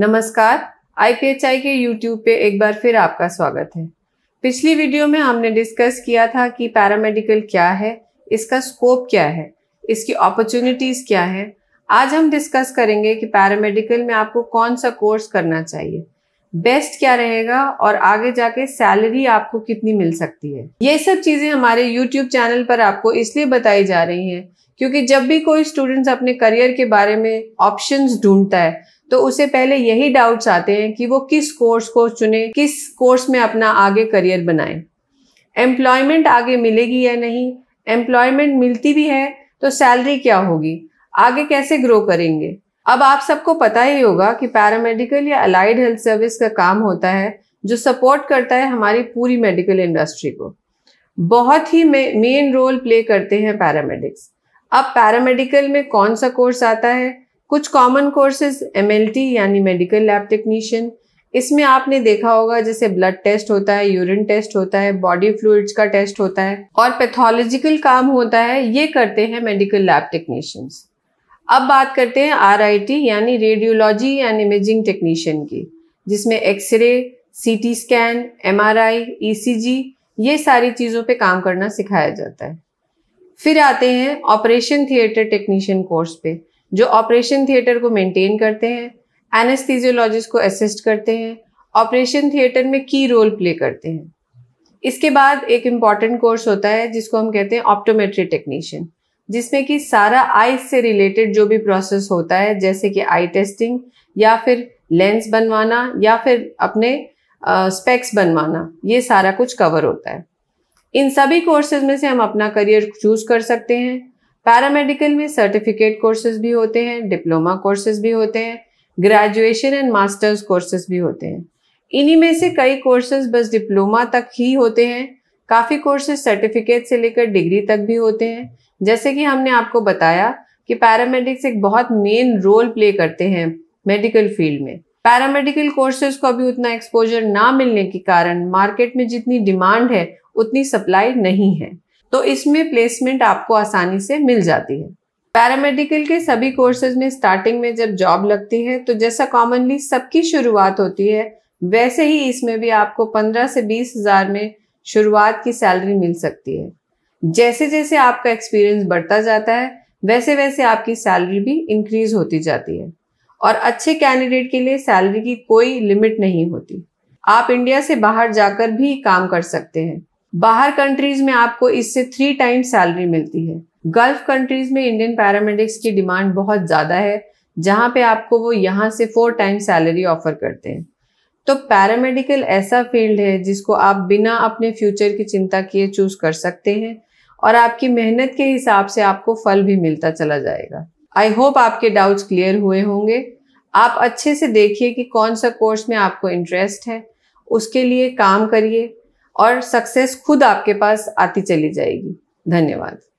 नमस्कार आईपीएचआई के यूट्यूब पे एक बार फिर आपका स्वागत है पिछली वीडियो में हमने डिस्कस किया था कि पैरामेडिकल क्या है इसका स्कोप क्या है इसकी अपॉर्चुनिटीज़ क्या है आज हम डिस्कस करेंगे कि पैरामेडिकल में आपको कौन सा कोर्स करना चाहिए बेस्ट क्या रहेगा और आगे जाके सैलरी आपको कितनी मिल सकती है ये सब चीज़ें हमारे यूट्यूब चैनल पर आपको इसलिए बताई जा रही हैं क्योंकि जब भी कोई स्टूडेंट्स अपने करियर के बारे में ऑप्शंस ढूंढता है तो उसे पहले यही डाउट्स आते हैं कि वो किस कोर्स को चुने किस कोर्स में अपना आगे करियर बनाए एम्प्लॉयमेंट आगे मिलेगी या नहीं एम्प्लॉयमेंट मिलती भी है तो सैलरी क्या होगी आगे कैसे ग्रो करेंगे अब आप सबको पता ही होगा कि पैरामेडिकल या अलाइड हेल्थ सर्विस का काम होता है जो सपोर्ट करता है हमारी पूरी मेडिकल इंडस्ट्री को बहुत ही मेन रोल प्ले करते हैं पैरामेडिक्स अब पैरामेडिकल में कौन सा कोर्स आता है कुछ कॉमन कोर्सेज एम यानी मेडिकल लैब टेक्नीशियन इसमें आपने देखा होगा जैसे ब्लड टेस्ट होता है यूरिन टेस्ट होता है बॉडी फ्लूड्स का टेस्ट होता है और पैथोलॉजिकल काम होता है ये करते हैं मेडिकल लैब टेक्नीशियंस अब बात करते हैं आरआईटी यानी रेडियोलॉजी एंड इमेजिंग टेक्नीशियन की जिसमें x ray CT scan MRI ECG ये सारी चीज़ों पे काम करना सिखाया जाता है फिर आते हैं ऑपरेशन थिएटर टेक्नीशियन कोर्स पे जो ऑपरेशन थिएटर को मेंटेन करते हैं एनेस्थीजियोलॉजिस्ट को असिस्ट करते हैं ऑपरेशन थिएटर में की रोल प्ले करते हैं इसके बाद एक इम्पॉर्टेंट कोर्स होता है जिसको हम कहते हैं ऑप्टोमेट्री टेक्नीशियन जिसमें कि सारा आई से रिलेटेड जो भी प्रोसेस होता है जैसे कि आई टेस्टिंग या फिर लेंस बनवाना या फिर अपने स्पेक्स uh, बनवाना ये सारा कुछ कवर होता है इन सभी कोर्सेज में से हम अपना करियर चूज कर सकते हैं पैरामेडिकल में सर्टिफिकेट कोर्सेज भी होते हैं डिप्लोमा कोर्सेज भी होते हैं ग्रेजुएशन एंड मास्टर्स कोर्सेज भी होते हैं इन्हीं में से कई कोर्सेज बस डिप्लोमा तक ही होते हैं काफ़ी कोर्सेज सर्टिफिकेट से लेकर डिग्री तक भी होते हैं जैसे कि हमने आपको बताया कि पैरामेडिक्स एक बहुत मेन रोल प्ले करते हैं मेडिकल फील्ड में पैरामेडिकल कोर्सेज को अभी उतना एक्सपोजर ना मिलने के कारण मार्केट में जितनी डिमांड है उतनी सप्लाई नहीं है तो इसमें प्लेसमेंट आपको आसानी से मिल जाती है पैरामेडिकल के सभी कोर्सेज में स्टार्टिंग में जब जॉब लगती है तो जैसा कॉमनली सबकी शुरुआत होती है वैसे ही इसमें भी आपको पंद्रह से बीस हजार में शुरुआत की सैलरी मिल सकती है जैसे जैसे आपका एक्सपीरियंस बढ़ता जाता है वैसे वैसे आपकी सैलरी भी इंक्रीज होती जाती है और अच्छे कैंडिडेट के लिए सैलरी की कोई लिमिट नहीं होती आप इंडिया से बाहर जाकर भी काम कर सकते हैं बाहर कंट्रीज में आपको इससे थ्री टाइम सैलरी मिलती है गल्फ कंट्रीज में इंडियन पैरामेडिक्स की डिमांड बहुत ज़्यादा है जहाँ पे आपको वो यहाँ से फोर टाइम सैलरी ऑफर करते हैं तो पैरामेडिकल ऐसा फील्ड है जिसको आप बिना अपने फ्यूचर की चिंता किए चूज कर सकते हैं और आपकी मेहनत के हिसाब से आपको फल भी मिलता चला जाएगा आई होप आपके डाउट्स क्लियर हुए होंगे आप अच्छे से देखिए कि कौन सा कोर्स में आपको इंटरेस्ट है उसके लिए काम करिए और सक्सेस खुद आपके पास आती चली जाएगी धन्यवाद